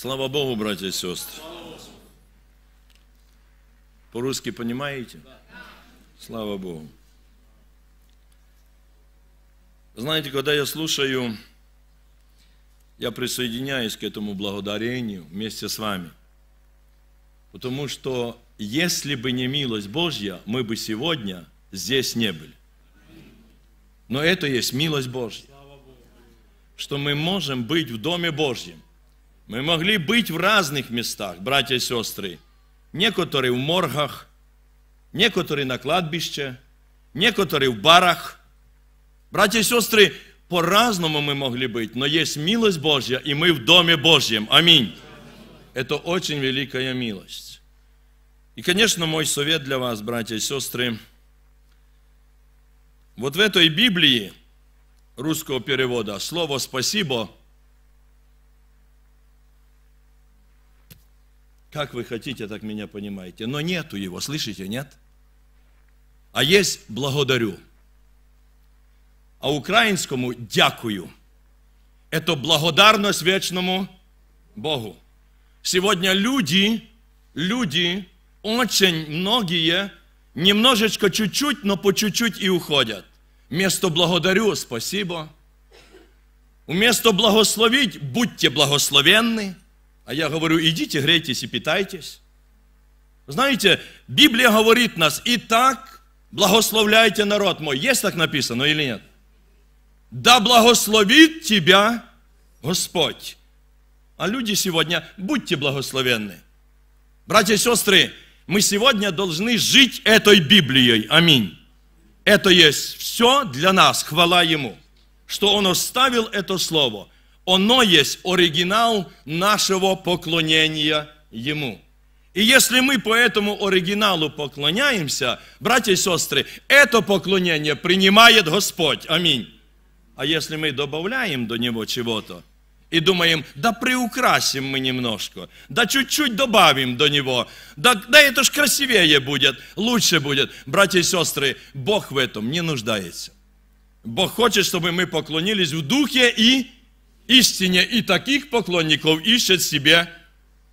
Слава Богу, братья и сестры. По-русски понимаете? Слава Богу. Знаете, когда я слушаю, я присоединяюсь к этому благодарению вместе с вами. Потому что если бы не милость Божья, мы бы сегодня здесь не были. Но это есть милость Божья, что мы можем быть в Доме Божьем мы могли быть в разных местах, братья и сестры. Некоторые в моргах, некоторые на кладбище, некоторые в барах. Братья и сестры, по-разному мы могли быть, но есть милость Божья, и мы в Доме Божьем. Аминь. Это очень великая милость. И, конечно, мой совет для вас, братья и сестры, вот в этой Библии русского перевода слово «спасибо» – Как вы хотите, так меня понимаете. Но нету его, слышите, нет? А есть благодарю. А украинскому дякую. Это благодарность вечному Богу. Сегодня люди, люди, очень многие, немножечко чуть-чуть, но по чуть-чуть и уходят. Вместо благодарю, спасибо. Вместо благословить, будьте благословенны. А я говорю, идите, грейтесь и питайтесь. Знаете, Библия говорит нас, и так благословляйте народ мой. Есть так написано или нет? Да благословит тебя Господь. А люди сегодня, будьте благословенны. Братья и сестры, мы сегодня должны жить этой Библией. Аминь. Это есть все для нас, хвала Ему, что Он оставил это Слово оно есть оригинал нашего поклонения Ему. И если мы по этому оригиналу поклоняемся, братья и сестры, это поклонение принимает Господь. Аминь. А если мы добавляем до него чего-то и думаем, да приукрасим мы немножко, да чуть-чуть добавим до него, да, да это ж красивее будет, лучше будет. Братья и сестры, Бог в этом не нуждается. Бог хочет, чтобы мы поклонились в духе и истине, и таких поклонников ищет себе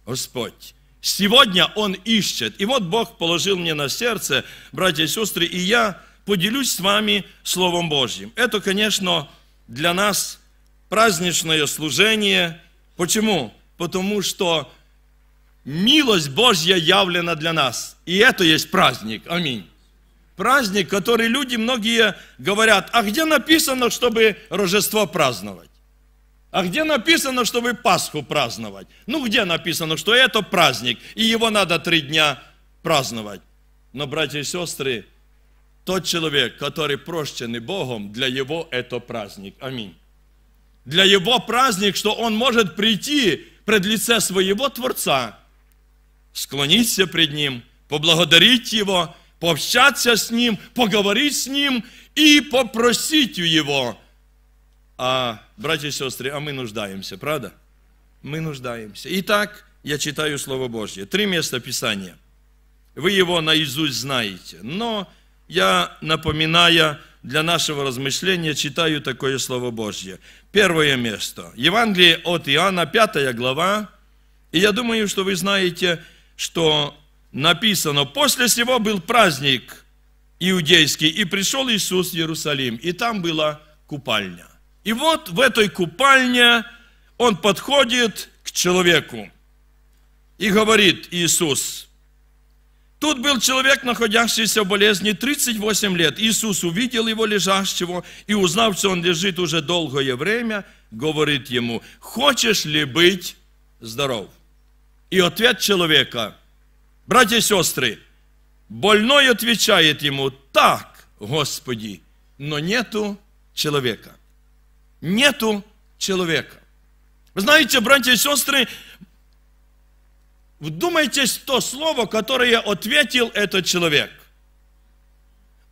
Господь. Сегодня Он ищет. И вот Бог положил мне на сердце, братья и сестры, и я поделюсь с вами Словом Божьим. Это, конечно, для нас праздничное служение. Почему? Потому что милость Божья явлена для нас. И это есть праздник. Аминь. Праздник, который люди многие говорят, а где написано, чтобы Рождество праздновать? А где написано, чтобы Пасху праздновать? Ну, где написано, что это праздник, и его надо три дня праздновать? Но, братья и сестры, тот человек, который прощен Богом, для его это праздник. Аминь. Для его праздник, что он может прийти пред лице своего Творца, склониться пред ним, поблагодарить его, пообщаться с ним, поговорить с ним и попросить у его а, братья и сестры, а мы нуждаемся, правда? Мы нуждаемся. Итак, я читаю Слово Божье. Три места Писания. Вы его наизусть знаете. Но я, напоминая для нашего размышления, читаю такое Слово Божье. Первое место. Евангелие от Иоанна, 5 глава. И я думаю, что вы знаете, что написано, «После сего был праздник иудейский, и пришел Иисус в Иерусалим, и там была купальня». И вот в этой купальне он подходит к человеку и говорит Иисус, тут был человек, находящийся в болезни 38 лет. Иисус увидел его лежащего и, узнав, что он лежит уже долгое время, говорит ему, хочешь ли быть здоров? И ответ человека, братья и сестры, больной отвечает ему, так, Господи, но нету человека нету человека. Вы знаете, братья и сестры, вдумайтесь в то слово, которое ответил этот человек.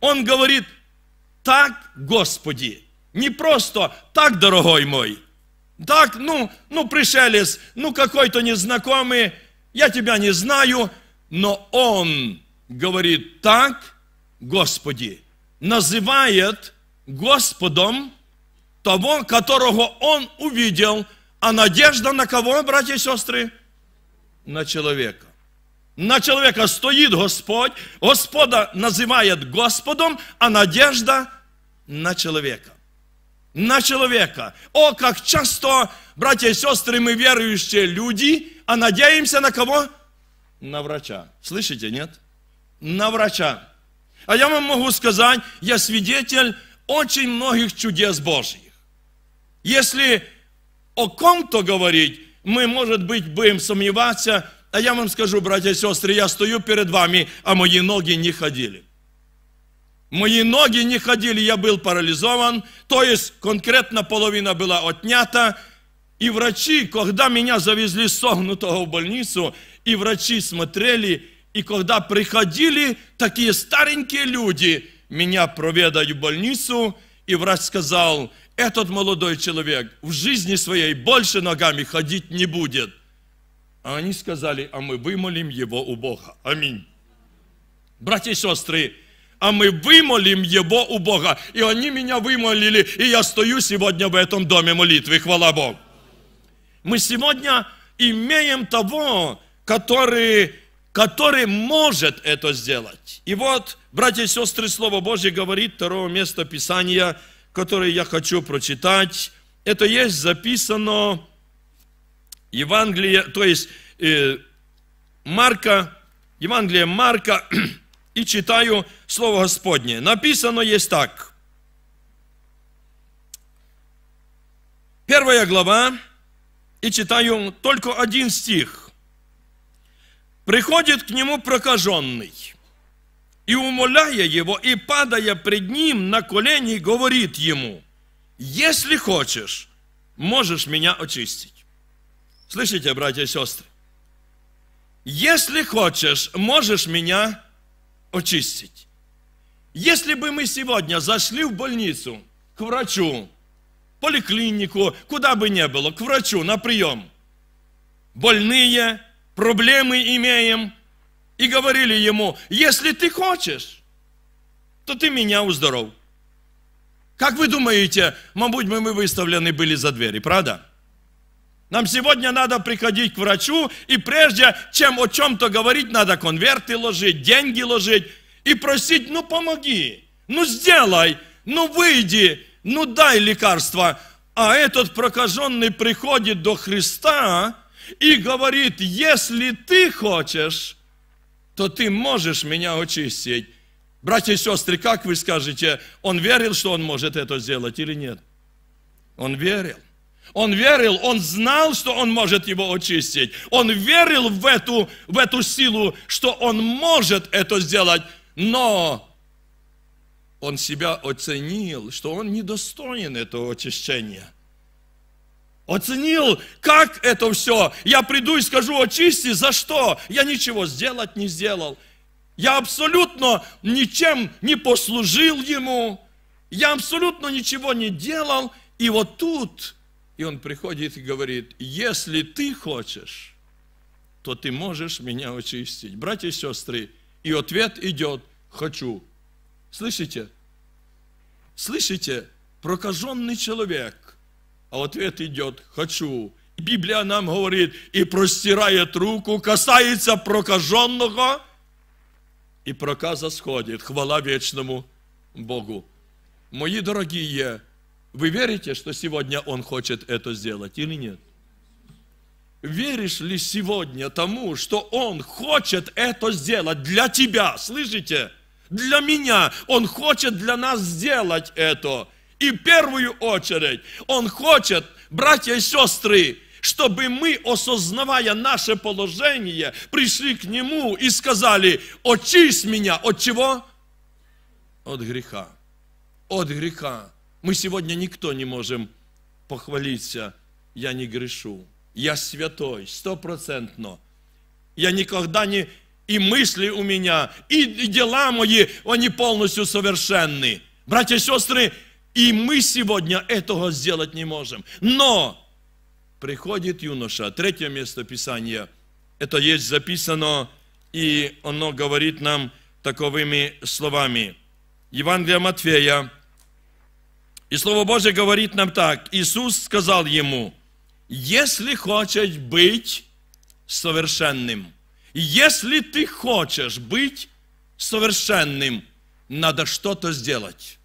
Он говорит, так, Господи, не просто так, дорогой мой, так, ну, ну, пришелец, ну, какой-то незнакомый, я тебя не знаю, но он говорит так, Господи, называет Господом того, которого он увидел, а надежда на кого, братья и сестры? На человека. На человека стоит Господь, Господа называет Господом, а надежда на человека. На человека. О, как часто, братья и сестры, мы верующие люди, а надеемся на кого? На врача. Слышите, нет? На врача. А я вам могу сказать, я свидетель очень многих чудес Божьих. Если о ком-то говорить, мы, может быть, будем сомневаться, а я вам скажу, братья и сестры, я стою перед вами, а мои ноги не ходили. Мои ноги не ходили, я был парализован, то есть конкретно половина была отнята, и врачи, когда меня завезли согнутого в больницу, и врачи смотрели, и когда приходили такие старенькие люди, меня проведать в больницу, и врач сказал – этот молодой человек в жизни своей больше ногами ходить не будет. А они сказали, а мы вымолим его у Бога. Аминь. Братья и сестры, а мы вымолим его у Бога. И они меня вымолили, и я стою сегодня в этом доме молитвы. Хвала Богу. Мы сегодня имеем того, который, который может это сделать. И вот, братья и сестры, Слово Божье говорит, второго места Писания – который я хочу прочитать. Это есть записано Евангелие, то есть э, Марка, Евангелие Марка, и читаю Слово Господне. Написано есть так. Первая глава, и читаю только один стих. «Приходит к нему прокаженный, и умоляя его, и падая пред ним на колени, говорит ему, если хочешь, можешь меня очистить. Слышите, братья и сестры? Если хочешь, можешь меня очистить. Если бы мы сегодня зашли в больницу, к врачу, поликлинику, куда бы ни было, к врачу на прием, больные, проблемы имеем – и говорили ему, если ты хочешь, то ты меня уздоров. Как вы думаете, мабуть, мы выставлены были за двери, правда? Нам сегодня надо приходить к врачу, и прежде чем о чем-то говорить, надо конверты ложить, деньги ложить, и просить, ну помоги, ну сделай, ну выйди, ну дай лекарство. А этот прокаженный приходит до Христа и говорит, если ты хочешь, то ты можешь меня очистить. Братья и сестры, как вы скажете, он верил, что он может это сделать или нет? Он верил. Он верил, он знал, что он может его очистить. Он верил в эту, в эту силу, что он может это сделать, но он себя оценил, что он недостоин этого очищения. Оценил, как это все. Я приду и скажу, очисти, за что? Я ничего сделать не сделал. Я абсолютно ничем не послужил ему. Я абсолютно ничего не делал. И вот тут, и он приходит и говорит, если ты хочешь, то ты можешь меня очистить. Братья и сестры, и ответ идет, хочу. Слышите? Слышите? Прокаженный человек а в ответ идет «хочу». Библия нам говорит, и простирает руку, касается прокаженного, и проказа сходит. Хвала вечному Богу. Мои дорогие, вы верите, что сегодня Он хочет это сделать или нет? Веришь ли сегодня тому, что Он хочет это сделать для тебя? Слышите? Для меня. Он хочет для нас сделать это. И в первую очередь Он хочет, братья и сестры, чтобы мы, осознавая наше положение, пришли к Нему и сказали, очисть меня от чего? От греха. От греха. Мы сегодня никто не можем похвалиться, я не грешу, я святой, стопроцентно. Я никогда не... И мысли у меня, и дела мои, они полностью совершенны. Братья и сестры, и мы сегодня этого сделать не можем. Но приходит юноша. Третье место Писания. Это есть записано, и оно говорит нам таковыми словами. Евангелие Матфея. И Слово Божие говорит нам так. Иисус сказал ему, если хочешь быть совершенным, если ты хочешь быть совершенным, надо что-то сделать.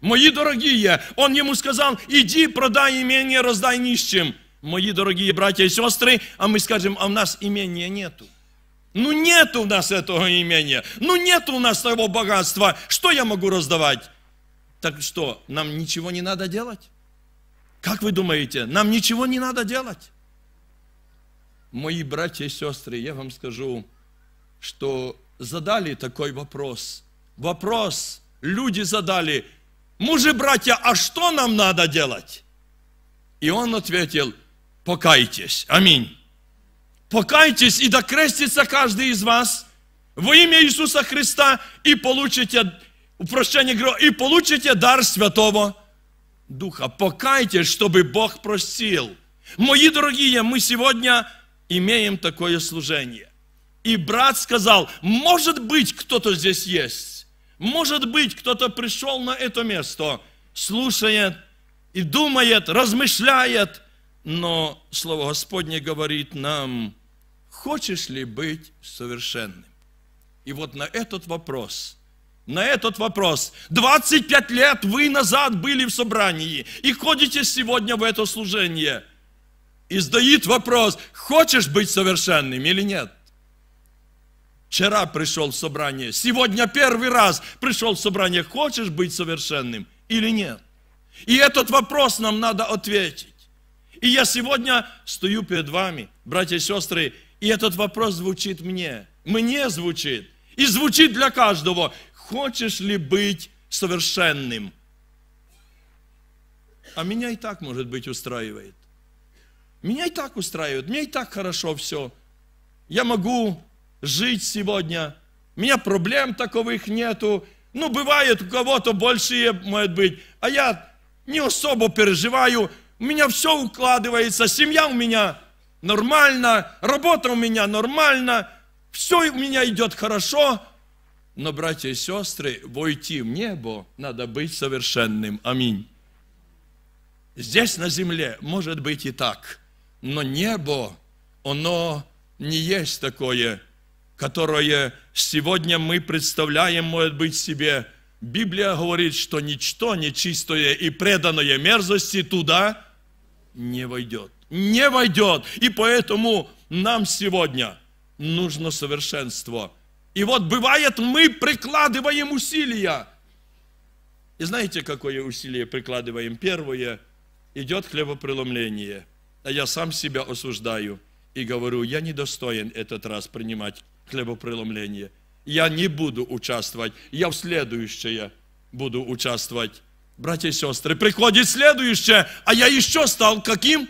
Мои дорогие, он ему сказал, иди продай имение, раздай нищим. Мои дорогие братья и сестры, а мы скажем, а у нас имения нету. Ну нет у нас этого имения, ну нет у нас того богатства, что я могу раздавать? Так что, нам ничего не надо делать? Как вы думаете, нам ничего не надо делать? Мои братья и сестры, я вам скажу, что задали такой вопрос. Вопрос люди задали – мужи, братья, а что нам надо делать? И он ответил, покайтесь, аминь. Покайтесь и докрестится каждый из вас во имя Иисуса Христа и получите упрощение и получите дар Святого Духа. Покайтесь, чтобы Бог простил. Мои дорогие, мы сегодня имеем такое служение. И брат сказал, может быть, кто-то здесь есть может быть, кто-то пришел на это место, слушает и думает, размышляет, но Слово Господне говорит нам, хочешь ли быть совершенным? И вот на этот вопрос, на этот вопрос, 25 лет вы назад были в собрании и ходите сегодня в это служение. И задает вопрос, хочешь быть совершенным или нет? Вчера пришел в собрание, сегодня первый раз пришел в собрание. Хочешь быть совершенным или нет? И этот вопрос нам надо ответить. И я сегодня стою перед вами, братья и сестры, и этот вопрос звучит мне. Мне звучит. И звучит для каждого. Хочешь ли быть совершенным? А меня и так, может быть, устраивает. Меня и так устраивает, мне и так хорошо все. Я могу жить сегодня. У меня проблем таковых нету. Ну, бывает, у кого-то большие, может быть. А я не особо переживаю. У меня все укладывается. Семья у меня нормально. Работа у меня нормально. Все у меня идет хорошо. Но, братья и сестры, войти в небо надо быть совершенным. Аминь. Здесь на земле может быть и так, но небо, оно не есть такое которое сегодня мы представляем, может быть, себе. Библия говорит, что ничто нечистое и преданное мерзости туда не войдет. Не войдет. И поэтому нам сегодня нужно совершенство. И вот бывает, мы прикладываем усилия. И знаете, какое усилие прикладываем? Первое, идет хлебопреломление. А я сам себя осуждаю и говорю, я недостоин этот раз принимать хлебопреломление. Я не буду участвовать, я в следующее буду участвовать. Братья и сестры, приходит следующее, а я еще стал каким?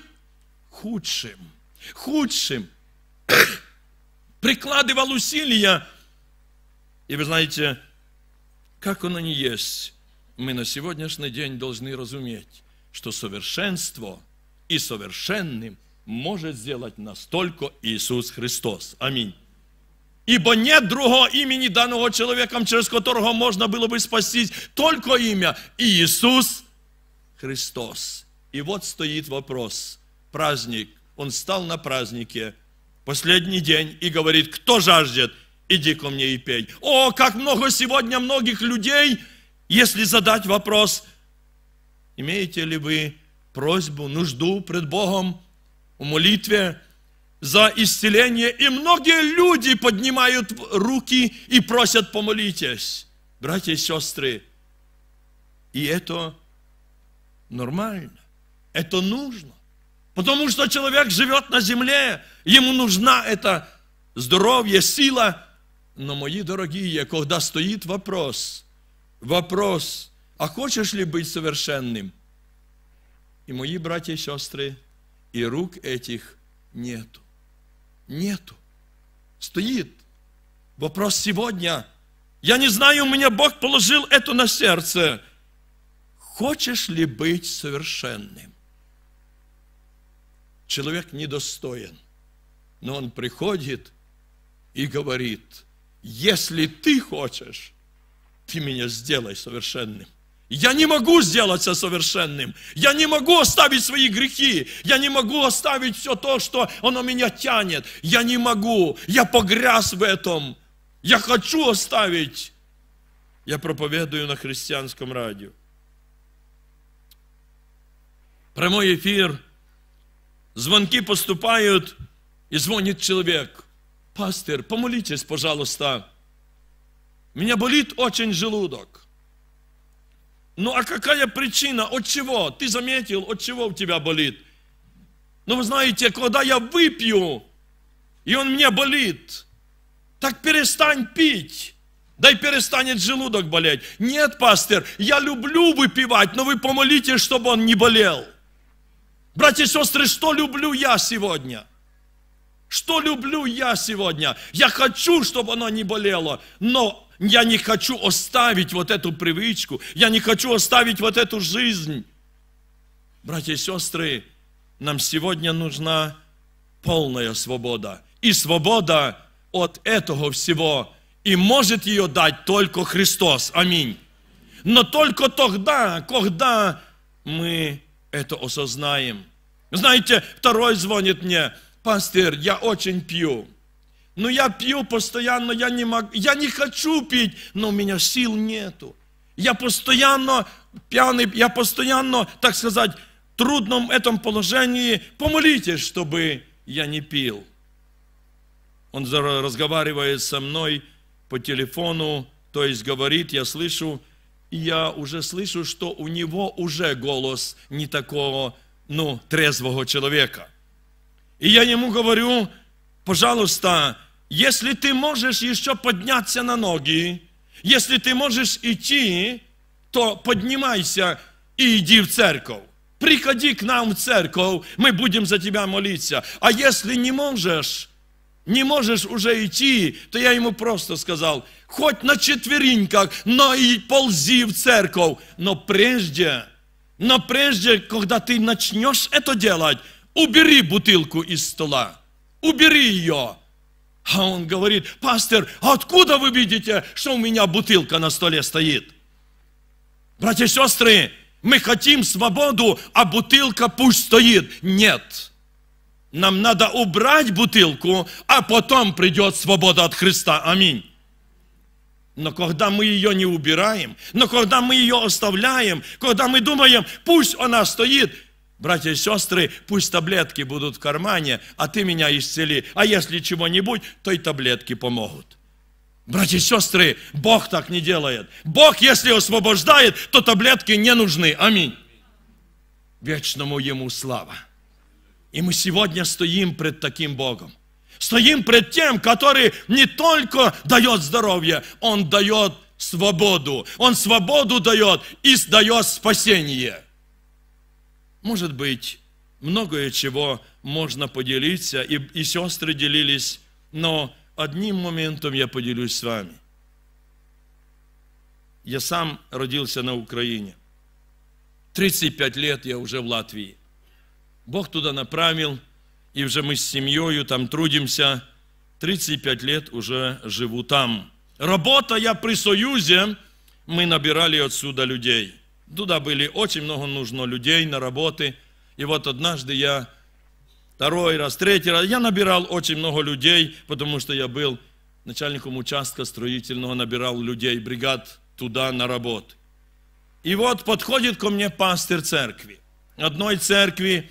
Худшим. Худшим. Прикладывал усилия. И вы знаете, как оно не есть, мы на сегодняшний день должны разуметь, что совершенство и совершенным может сделать настолько Иисус Христос. Аминь. Ибо нет другого имени данного человеком, через которого можно было бы спастись, только имя Иисус Христос. И вот стоит вопрос, праздник, он стал на празднике, последний день, и говорит, кто жаждет, иди ко мне и пей. О, как много сегодня многих людей, если задать вопрос, имеете ли вы просьбу, нужду пред Богом в молитве, за исцеление, и многие люди поднимают руки и просят помолитесь, братья и сестры. И это нормально, это нужно, потому что человек живет на земле, ему нужна это здоровье, сила. Но, мои дорогие, когда стоит вопрос, вопрос, а хочешь ли быть совершенным? И мои братья и сестры, и рук этих нету. Нету. Стоит. Вопрос сегодня. Я не знаю, мне Бог положил это на сердце. Хочешь ли быть совершенным? Человек недостоин, но он приходит и говорит, если ты хочешь, ты меня сделай совершенным. Я не могу сделаться совершенным. Я не могу оставить свои грехи. Я не могу оставить все то, что оно меня тянет. Я не могу. Я погряз в этом. Я хочу оставить. Я проповедую на христианском радио. Прямой эфир. Звонки поступают, и звонит человек. Пастор, помолитесь, пожалуйста. Меня болит очень желудок. Ну а какая причина? От чего? Ты заметил, от чего у тебя болит? Ну вы знаете, когда я выпью, и он мне болит, так перестань пить. Дай перестанет желудок болеть. Нет, пастор, я люблю выпивать, но вы помолитесь, чтобы он не болел. Братья и сестры, что люблю я сегодня? Что люблю я сегодня? Я хочу, чтобы оно не болело, но я не хочу оставить вот эту привычку. Я не хочу оставить вот эту жизнь. Братья и сестры, нам сегодня нужна полная свобода. И свобода от этого всего. И может ее дать только Христос. Аминь. Но только тогда, когда мы это осознаем. Знаете, второй звонит мне, пастор, я очень пью но ну, я пью постоянно, я не могу, я не хочу пить, но у меня сил нету. Я постоянно пьяный, я постоянно, так сказать, в трудном этом положении. Помолитесь, чтобы я не пил. Он разговаривает со мной по телефону, то есть говорит, я слышу, и я уже слышу, что у него уже голос не такого, ну, трезвого человека. И я ему говорю, пожалуйста, если ты можешь еще подняться на ноги, если ты можешь идти, то поднимайся и иди в церковь. Приходи к нам в церковь, мы будем за тебя молиться. А если не можешь, не можешь уже идти, то я ему просто сказал, хоть на четвереньках, но и ползи в церковь. Но прежде, но прежде, когда ты начнешь это делать, убери бутылку из стола, убери ее, а он говорит, пастор, откуда вы видите, что у меня бутылка на столе стоит? Братья и сестры, мы хотим свободу, а бутылка пусть стоит. Нет. Нам надо убрать бутылку, а потом придет свобода от Христа. Аминь. Но когда мы ее не убираем, но когда мы ее оставляем, когда мы думаем, пусть она стоит, Братья и сестры, пусть таблетки будут в кармане, а ты меня исцели. А если чего-нибудь, то и таблетки помогут. Братья и сестры, Бог так не делает. Бог, если освобождает, то таблетки не нужны. Аминь. Вечному Ему слава. И мы сегодня стоим пред таким Богом. Стоим пред тем, который не только дает здоровье, Он дает свободу. Он свободу дает и дает спасение. Может быть, многое чего можно поделиться, и, и сестры делились, но одним моментом я поделюсь с вами. Я сам родился на Украине. 35 лет я уже в Латвии. Бог туда направил, и уже мы с семьей там трудимся. 35 лет уже живу там. Работая при Союзе, мы набирали отсюда людей. Туда были очень много нужно людей на работы. И вот однажды я второй раз, третий раз, я набирал очень много людей, потому что я был начальником участка строительного, набирал людей, бригад туда на работу. И вот подходит ко мне пастор церкви, одной церкви,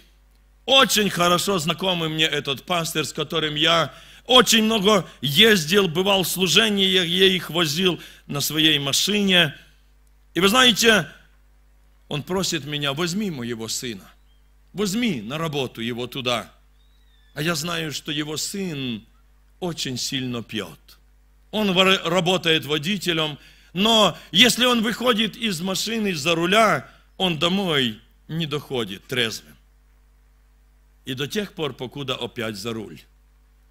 очень хорошо знакомый мне этот пастор, с которым я очень много ездил, бывал в служении, я их возил на своей машине. И вы знаете, он просит меня, возьми моего сына, возьми на работу его туда. А я знаю, что его сын очень сильно пьет. Он работает водителем, но если он выходит из машины за руля, он домой не доходит трезвым. И до тех пор, покуда опять за руль.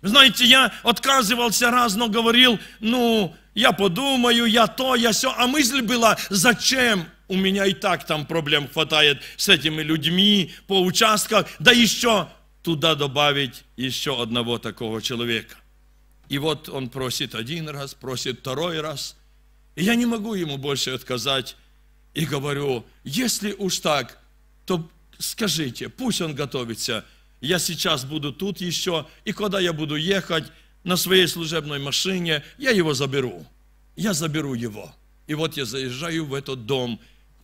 Вы знаете, я отказывался раз, но говорил, ну, я подумаю, я то, я все. А мысль была, зачем у меня и так там проблем хватает с этими людьми по участкам, да еще туда добавить еще одного такого человека. И вот он просит один раз, просит второй раз. И я не могу ему больше отказать. И говорю, если уж так, то скажите, пусть он готовится. Я сейчас буду тут еще, и когда я буду ехать на своей служебной машине, я его заберу. Я заберу его. И вот я заезжаю в этот дом,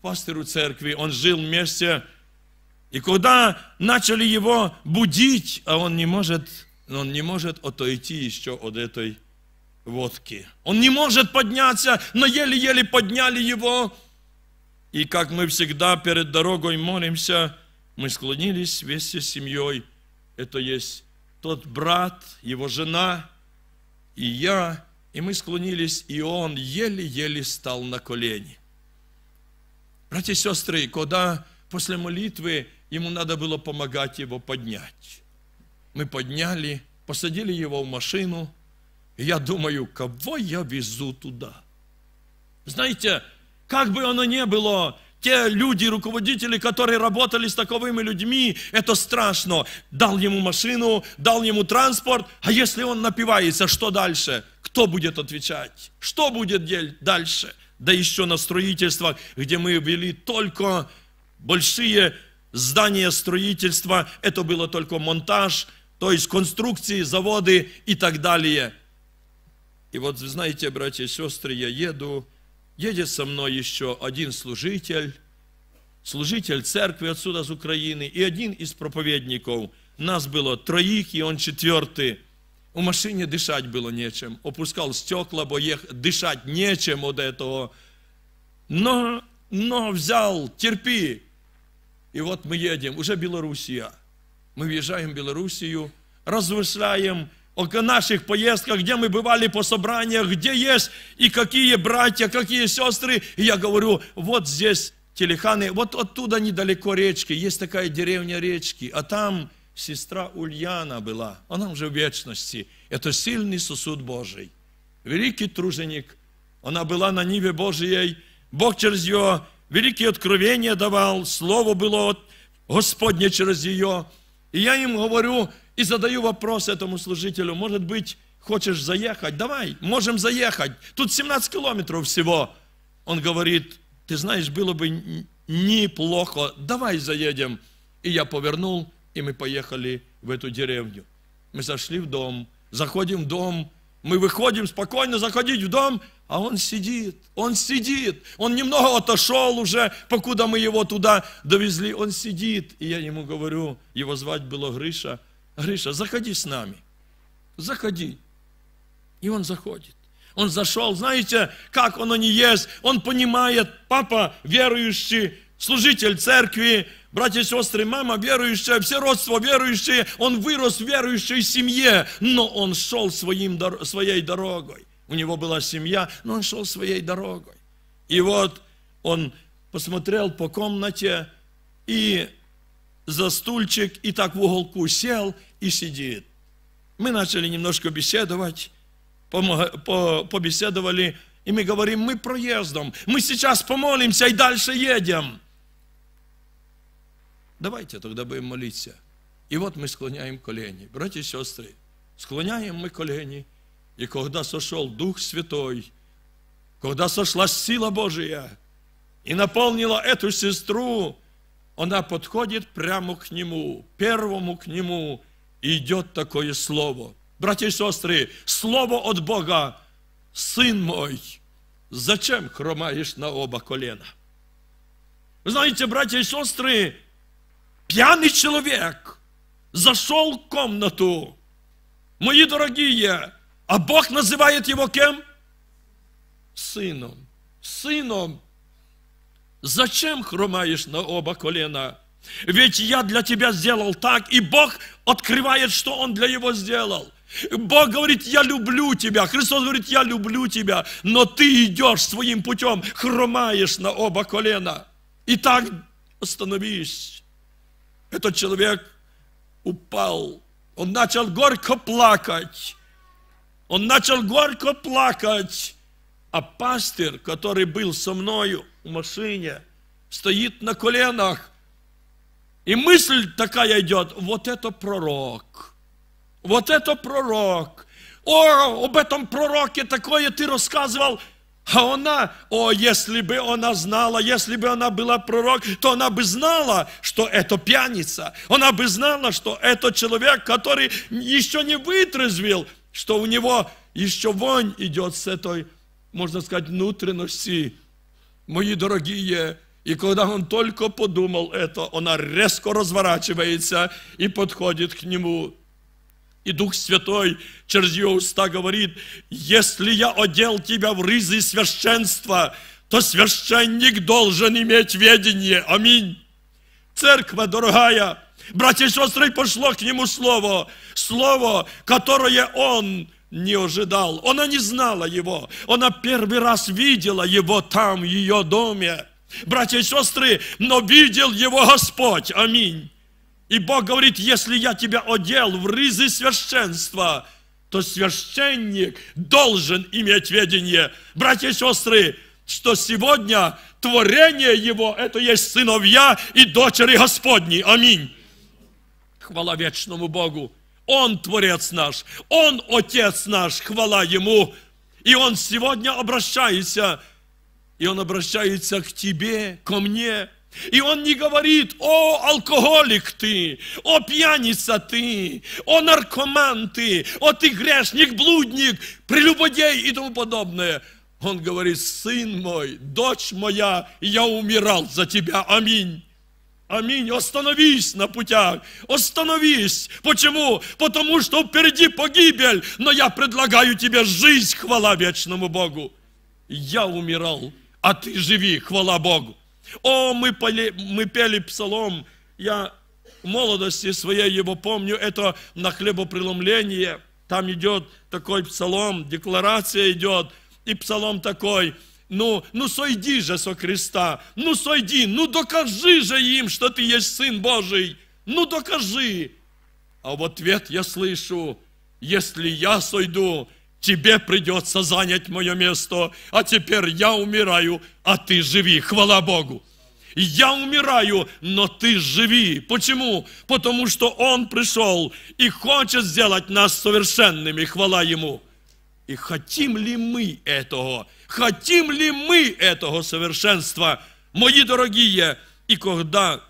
Пастору церкви, он жил вместе. И когда начали его будить, а он не может, он не может отойти еще от этой водки. Он не может подняться, но еле-еле подняли его. И как мы всегда перед дорогой молимся, мы склонились вместе с семьей. Это есть тот брат, его жена и я. И мы склонились, и он еле-еле стал на колени. Братья и сестры, когда после молитвы ему надо было помогать его поднять, мы подняли, посадили его в машину, и я думаю, кого я везу туда? Знаете, как бы оно ни было, те люди, руководители, которые работали с таковыми людьми, это страшно. Дал ему машину, дал ему транспорт, а если он напивается, что дальше? Кто будет отвечать? Что будет делать дальше? да еще на строительство, где мы ввели только большие здания строительства, это было только монтаж, то есть конструкции, заводы и так далее. И вот, знаете, братья и сестры, я еду, едет со мной еще один служитель, служитель церкви отсюда, с Украины, и один из проповедников. Нас было троих, и он четвертый – у машине дышать было нечем. Опускал стекла, бо ех... дышать нечем от этого. Но, но взял, терпи. И вот мы едем, уже Белоруссия. Мы въезжаем в Белоруссию, размышляем о наших поездках, где мы бывали по собраниях, где есть и какие братья, какие сестры. И я говорю, вот здесь Телеханы, вот оттуда недалеко речки, есть такая деревня речки, а там сестра Ульяна была, она уже в вечности. Это сильный сосуд Божий, великий труженик. Она была на Ниве Божией. Бог через ее великие откровения давал, слово было от Господне через ее. И я им говорю и задаю вопрос этому служителю, может быть, хочешь заехать? Давай, можем заехать. Тут 17 километров всего. Он говорит, ты знаешь, было бы неплохо, давай заедем. И я повернул, и мы поехали в эту деревню. Мы зашли в дом, заходим в дом, мы выходим спокойно заходить в дом, а он сидит, он сидит. Он немного отошел уже, покуда мы его туда довезли. Он сидит, и я ему говорю, его звать было Гриша. Гриша, заходи с нами, заходи. И он заходит. Он зашел, знаете, как он не есть. Он понимает, папа верующий, служитель церкви, братья и сестры, мама верующая, все родства верующие, он вырос в верующей семье, но он шел своим, своей дорогой. У него была семья, но он шел своей дорогой. И вот он посмотрел по комнате и за стульчик, и так в уголку сел и сидит. Мы начали немножко беседовать, побеседовали, и мы говорим, мы проездом, мы сейчас помолимся и дальше едем. Давайте тогда будем молиться. И вот мы склоняем колени. Братья и сестры, склоняем мы колени. И когда сошел Дух Святой, когда сошла сила Божия и наполнила эту сестру, она подходит прямо к нему, первому к нему, и идет такое слово. Братья и сестры, слово от Бога, сын мой, зачем хромаешь на оба колена? Вы Знаете, братья и сестры, Пьяный человек зашел в комнату. Мои дорогие, а Бог называет его кем? Сыном. Сыном. Зачем хромаешь на оба колена? Ведь я для тебя сделал так, и Бог открывает, что Он для его сделал. Бог говорит, я люблю тебя. Христос говорит, я люблю тебя, но ты идешь своим путем, хромаешь на оба колена. И так остановись этот человек упал. Он начал горько плакать. Он начал горько плакать. А пастор, который был со мною в машине, стоит на коленах. И мысль такая идет, вот это пророк. Вот это пророк. О, об этом пророке такое ты рассказывал – а она, о, если бы она знала, если бы она была пророк, то она бы знала, что это пьяница. Она бы знала, что это человек, который еще не вытрезвил, что у него еще вонь идет с этой, можно сказать, внутренности. Мои дорогие, и когда он только подумал это, она резко разворачивается и подходит к нему. И Дух Святой через ее уста говорит, если я одел тебя в ризы священства, то священник должен иметь ведение. Аминь. Церковь, дорогая, братья и сестры, пошло к нему слово, слово, которое он не ожидал. Она не знала его. Она первый раз видела его там, в ее доме. Братья и сестры, но видел его Господь. Аминь. И Бог говорит, если я тебя одел в рызы священства, то священник должен иметь ведение. Братья и сестры, что сегодня творение его – это есть сыновья и дочери Господни. Аминь. Хвала вечному Богу. Он Творец наш, Он Отец наш, хвала Ему. И Он сегодня обращается, и Он обращается к тебе, ко мне. И он не говорит, о, алкоголик ты, о, пьяница ты, о, наркоман ты, о, ты грешник, блудник, прелюбодей и тому подобное. Он говорит, сын мой, дочь моя, я умирал за тебя, аминь. Аминь. Остановись на путях. Остановись. Почему? Потому что впереди погибель, но я предлагаю тебе жизнь, хвала вечному Богу. Я умирал, а ты живи, хвала Богу. О, мы, поли, мы пели псалом, я в молодости своей его помню, это на хлебопреломление, там идет такой псалом, декларация идет, и псалом такой, ну, ну сойди же со креста, ну сойди, ну докажи же им, что ты есть Сын Божий, ну докажи. А в ответ я слышу, если я сойду, тебе придется занять мое место, а теперь я умираю, а ты живи. Хвала Богу! Я умираю, но ты живи. Почему? Потому что Он пришел и хочет сделать нас совершенными. Хвала Ему. И хотим ли мы этого? Хотим ли мы этого совершенства? Мои дорогие, и когда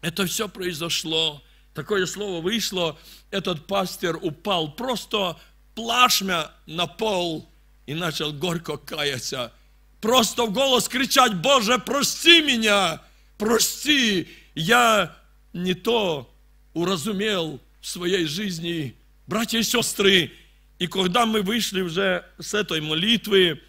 это все произошло, такое слово вышло, этот пастор упал просто плашмя на пол и начал горько каяться. Просто в голос кричать, Боже, прости меня, прости, я не то уразумел в своей жизни, братья и сестры. И когда мы вышли уже с этой молитвы,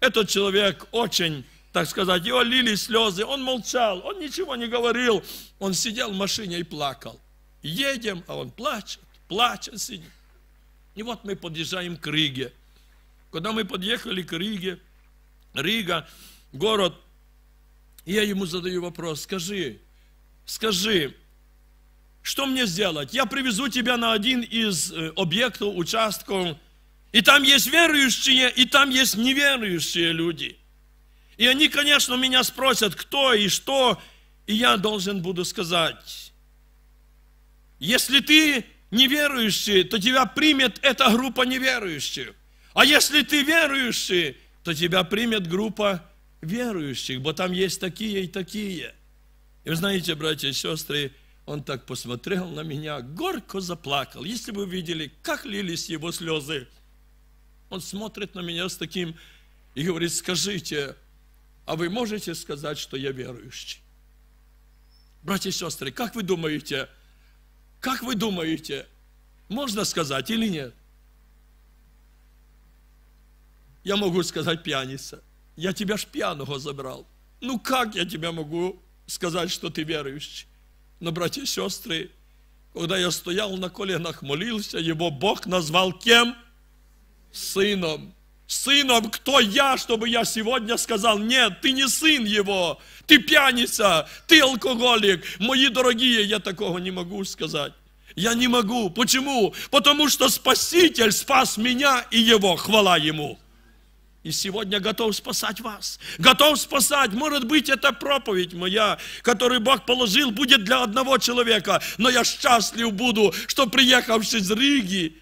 этот человек очень, так сказать, его лили слезы, он молчал, он ничего не говорил, он сидел в машине и плакал. Едем, а он плачет, плачет, сидит. И вот мы подъезжаем к Риге. Когда мы подъехали к Риге, Рига, город, я ему задаю вопрос, скажи, скажи, что мне сделать? Я привезу тебя на один из э, объектов, участков, и там есть верующие, и там есть неверующие люди. И они, конечно, меня спросят, кто и что, и я должен буду сказать, если ты неверующий, то тебя примет эта группа неверующих. А если ты верующий, то тебя примет группа верующих, бо там есть такие и такие. И вы знаете, братья и сестры, он так посмотрел на меня, горько заплакал. Если бы вы видели, как лились его слезы. Он смотрит на меня с таким и говорит, скажите, а вы можете сказать, что я верующий? Братья и сестры, как вы думаете, как вы думаете, можно сказать или нет? Я могу сказать пьяница. Я тебя ж пьяного забрал. Ну как я тебя могу сказать, что ты верующий? Но, братья и сестры, когда я стоял на коленах, молился, его Бог назвал кем? Сыном сыном, кто я, чтобы я сегодня сказал, нет, ты не сын его, ты пьяница, ты алкоголик, мои дорогие, я такого не могу сказать. Я не могу. Почему? Потому что Спаситель спас меня и его, хвала ему. И сегодня готов спасать вас. Готов спасать. Может быть, это проповедь моя, которую Бог положил, будет для одного человека. Но я счастлив буду, что приехавший из Риги,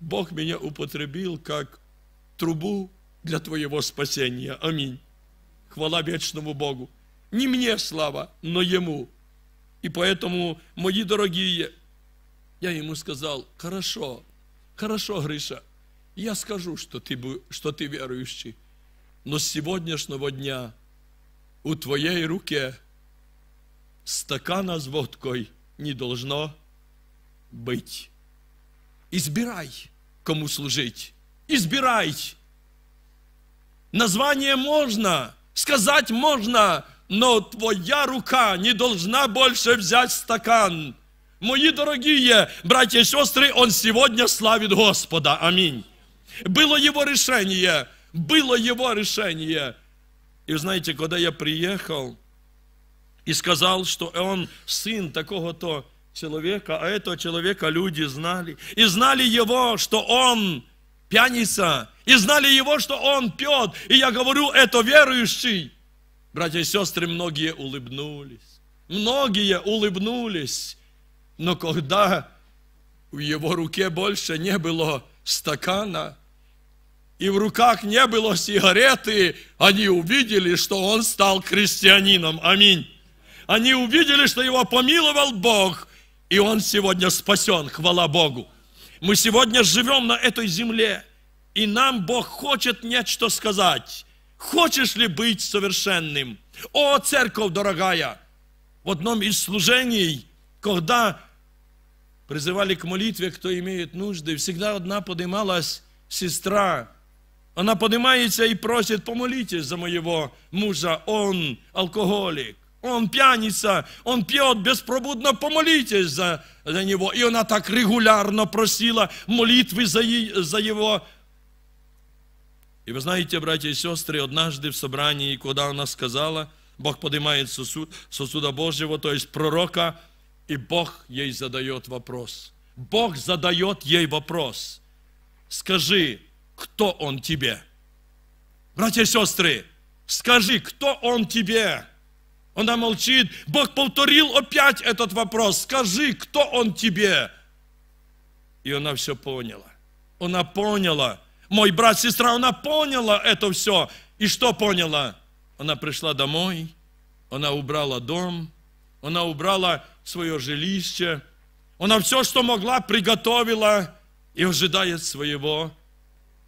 Бог меня употребил как трубу для твоего спасения. Аминь. Хвала вечному Богу. Не мне слава, но Ему. И поэтому, мои дорогие, я ему сказал, хорошо, хорошо, Гриша, я скажу, что ты, что ты верующий, но с сегодняшнего дня у твоей руке стакана с водкой не должно быть. Избирай, кому служить избирай. Название можно, сказать можно, но твоя рука не должна больше взять стакан. Мои дорогие братья и сестры, он сегодня славит Господа. Аминь. Было его решение, было его решение. И знаете, когда я приехал и сказал, что он сын такого-то человека, а этого человека люди знали, и знали его, что он пьяница, и знали его, что он пьет. И я говорю, это верующий. Братья и сестры, многие улыбнулись. Многие улыбнулись. Но когда в его руке больше не было стакана, и в руках не было сигареты, они увидели, что он стал христианином. Аминь. Они увидели, что его помиловал Бог, и он сегодня спасен. Хвала Богу. Мы сегодня живем на этой земле, и нам Бог хочет нечто сказать. Хочешь ли быть совершенным? О, церковь дорогая! В одном из служений, когда призывали к молитве, кто имеет нужды, всегда одна поднималась сестра. Она поднимается и просит, помолитесь за моего мужа, он алкоголик. Он пьяница, он пьет беспробудно, помолитесь за, за него. И она так регулярно просила молитвы за, за его. И вы знаете, братья и сестры, однажды в собрании, куда она сказала, Бог поднимает сосуд, сосуда Божьего, то есть пророка, и Бог ей задает вопрос. Бог задает ей вопрос. Скажи, кто он тебе? Братья и сестры, скажи, кто он тебе? Она молчит. Бог повторил опять этот вопрос. Скажи, кто он тебе? И она все поняла. Она поняла. Мой брат, сестра, она поняла это все. И что поняла? Она пришла домой, она убрала дом, она убрала свое жилище, она все, что могла, приготовила и ожидает своего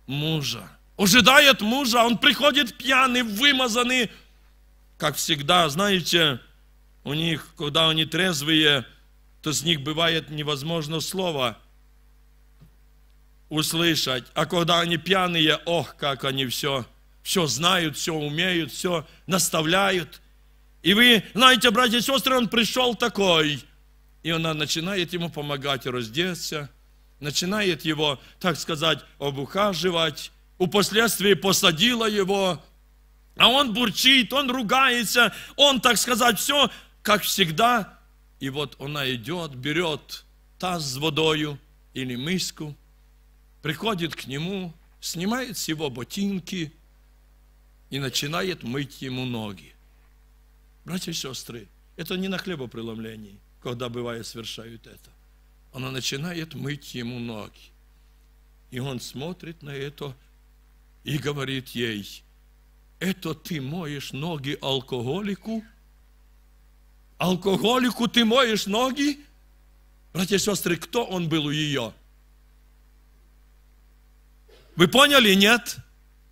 мужа. Ожидает мужа, он приходит пьяный, вымазанный, как всегда, знаете, у них, когда они трезвые, то с них бывает невозможно слово услышать. А когда они пьяные, ох, как они все, все знают, все умеют, все наставляют. И вы, знаете, братья и сестры, он пришел такой. И она начинает ему помогать раздеться, начинает его, так сказать, обухаживать. Упоследствии посадила его, а он бурчит, он ругается, он, так сказать, все, как всегда. И вот она идет, берет таз с водою или миску, приходит к нему, снимает с его ботинки и начинает мыть ему ноги. Братья и сестры, это не на хлебопреломлении, когда бывает совершают это. Она начинает мыть ему ноги. И он смотрит на это и говорит ей – это ты моешь ноги алкоголику? Алкоголику ты моешь ноги? Братья и сестры, кто он был у ее? Вы поняли, нет?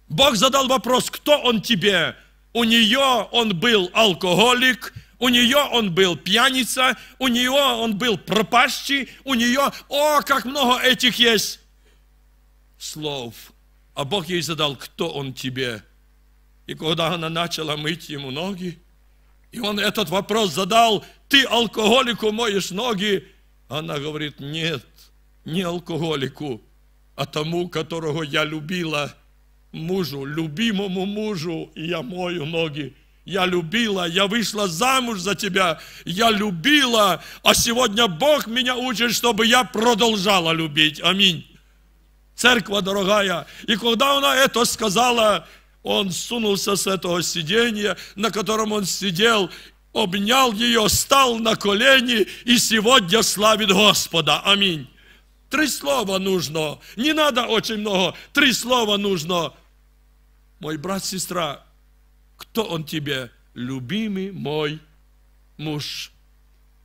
Бог задал вопрос, кто он тебе? У нее он был алкоголик, у нее он был пьяница, у нее он был пропащий, у нее, о, как много этих есть слов. А Бог ей задал, кто он тебе? И когда она начала мыть ему ноги, и он этот вопрос задал, ты алкоголику моешь ноги? Она говорит, нет, не алкоголику, а тому, которого я любила, мужу, любимому мужу, и я мою ноги. Я любила, я вышла замуж за тебя, я любила, а сегодня Бог меня учит, чтобы я продолжала любить. Аминь. Церковь дорогая. И когда она это сказала, он сунулся с этого сиденья, на котором он сидел, обнял ее, стал на колени и сегодня славит Господа. Аминь. Три слова нужно. Не надо очень много. Три слова нужно. Мой брат, сестра, кто он тебе? Любимый мой муж.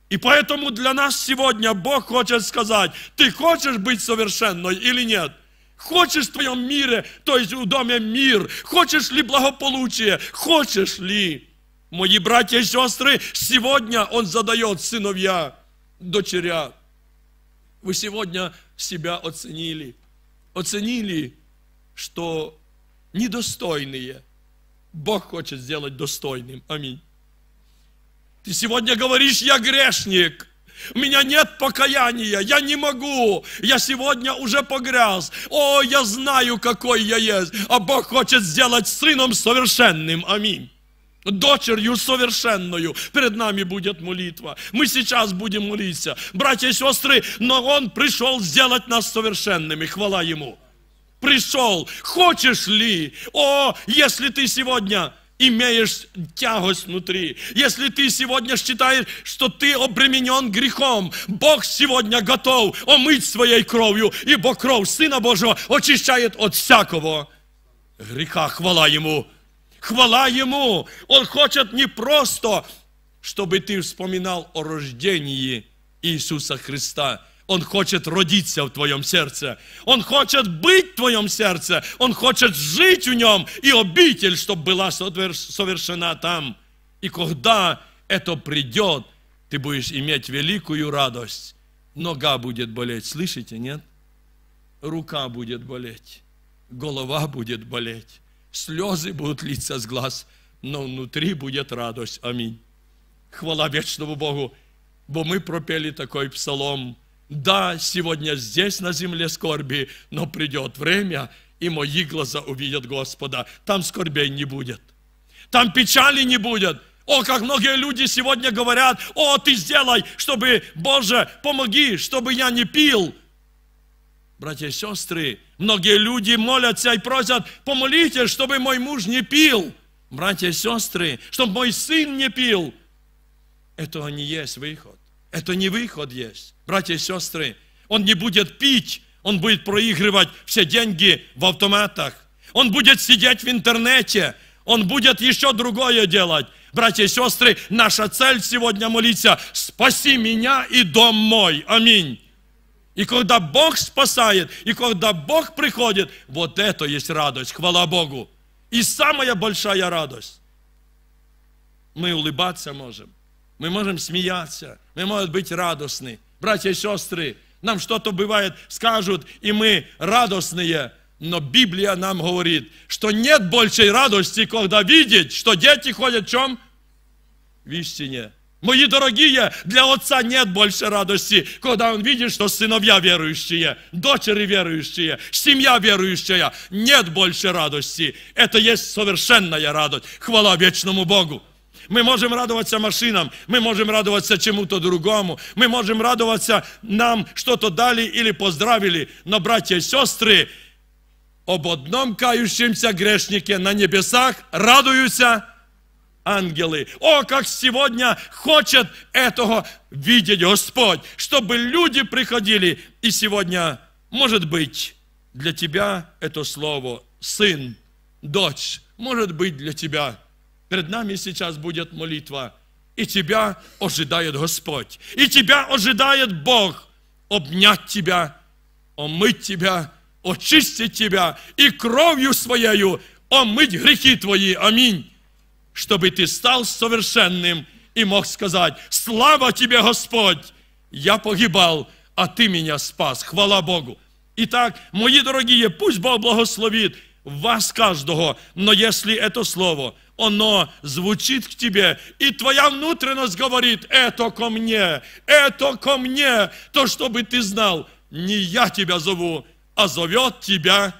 И поэтому для нас сегодня Бог хочет сказать, ты хочешь быть совершенной или нет? – Хочешь в твоем мире, то есть в доме мир? Хочешь ли благополучие? Хочешь ли? Мои братья и сестры, сегодня он задает сыновья, дочеря. Вы сегодня себя оценили. Оценили, что недостойные. Бог хочет сделать достойным. Аминь. Ты сегодня говоришь, я грешник. У меня нет покаяния, я не могу, я сегодня уже погряз. О, я знаю, какой я есть, а Бог хочет сделать сыном совершенным. Аминь дочерью совершенную. Перед нами будет молитва. Мы сейчас будем молиться. Братья и сестры, но Он пришел сделать нас совершенными. Хвала Ему. Пришел. Хочешь ли? О, если ты сегодня имеешь тягость внутри. Если ты сегодня считаешь, что ты обременен грехом, Бог сегодня готов омыть своей кровью, ибо кровь Сына Божьего очищает от всякого греха. Хвала Ему! Хвала Ему! Он хочет не просто, чтобы ты вспоминал о рождении Иисуса Христа – он хочет родиться в твоем сердце. Он хочет быть в твоем сердце. Он хочет жить в нем. И обитель, чтобы была совершена там. И когда это придет, ты будешь иметь великую радость. Нога будет болеть, слышите, нет? Рука будет болеть, голова будет болеть, слезы будут литься с глаз, но внутри будет радость. Аминь. Хвала вечному Богу, бо мы пропели такой псалом – да, сегодня здесь на земле скорби, но придет время, и мои глаза увидят Господа. Там скорбей не будет. Там печали не будет. О, как многие люди сегодня говорят, о, ты сделай, чтобы, Боже, помоги, чтобы я не пил. Братья и сестры, многие люди молятся и просят, помолите, чтобы мой муж не пил. Братья и сестры, чтобы мой сын не пил. Это не есть выход. Это не выход есть, братья и сестры. Он не будет пить, он будет проигрывать все деньги в автоматах. Он будет сидеть в интернете, он будет еще другое делать. Братья и сестры, наша цель сегодня молиться, спаси меня и дом мой. Аминь. И когда Бог спасает, и когда Бог приходит, вот это есть радость, хвала Богу. И самая большая радость. Мы улыбаться можем мы можем смеяться, мы можем быть радостны. Братья и сестры, нам что-то бывает, скажут, и мы радостные, но Библия нам говорит, что нет большей радости, когда видеть, что дети ходят в чем? В истине. Мои дорогие, для отца нет больше радости, когда он видит, что сыновья верующие, дочери верующие, семья верующая. Нет больше радости. Это есть совершенная радость. Хвала вечному Богу. Мы можем радоваться машинам, мы можем радоваться чему-то другому, мы можем радоваться, нам что-то дали или поздравили. Но, братья и сестры, об одном кающемся грешнике на небесах радуются ангелы. О, как сегодня хочет этого видеть Господь, чтобы люди приходили. И сегодня, может быть, для тебя это слово «сын», «дочь», может быть, для тебя – Перед нами сейчас будет молитва. И тебя ожидает Господь. И тебя ожидает Бог. Обнять тебя, омыть тебя, очистить тебя и кровью своею омыть грехи твои. Аминь. Чтобы ты стал совершенным и мог сказать, слава тебе, Господь, я погибал, а ты меня спас. Хвала Богу. Итак, мои дорогие, пусть Бог благословит вас каждого, но если это слово, оно звучит к тебе, и твоя внутренность говорит, это ко мне, это ко мне, то, чтобы ты знал, не я тебя зову, а зовет тебя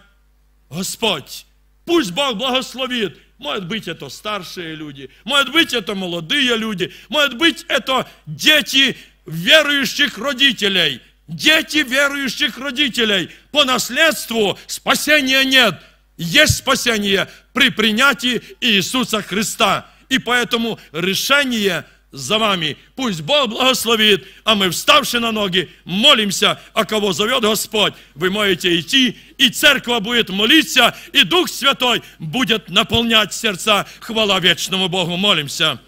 Господь. Пусть Бог благословит. Может быть, это старшие люди, может быть, это молодые люди, может быть, это дети верующих родителей. Дети верующих родителей. По наследству спасения нет – есть спасение при принятии Иисуса Христа. И поэтому решение за вами. Пусть Бог благословит, а мы, вставши на ноги, молимся, а кого зовет Господь, вы можете идти, и церковь будет молиться, и Дух Святой будет наполнять сердца. Хвала вечному Богу, молимся.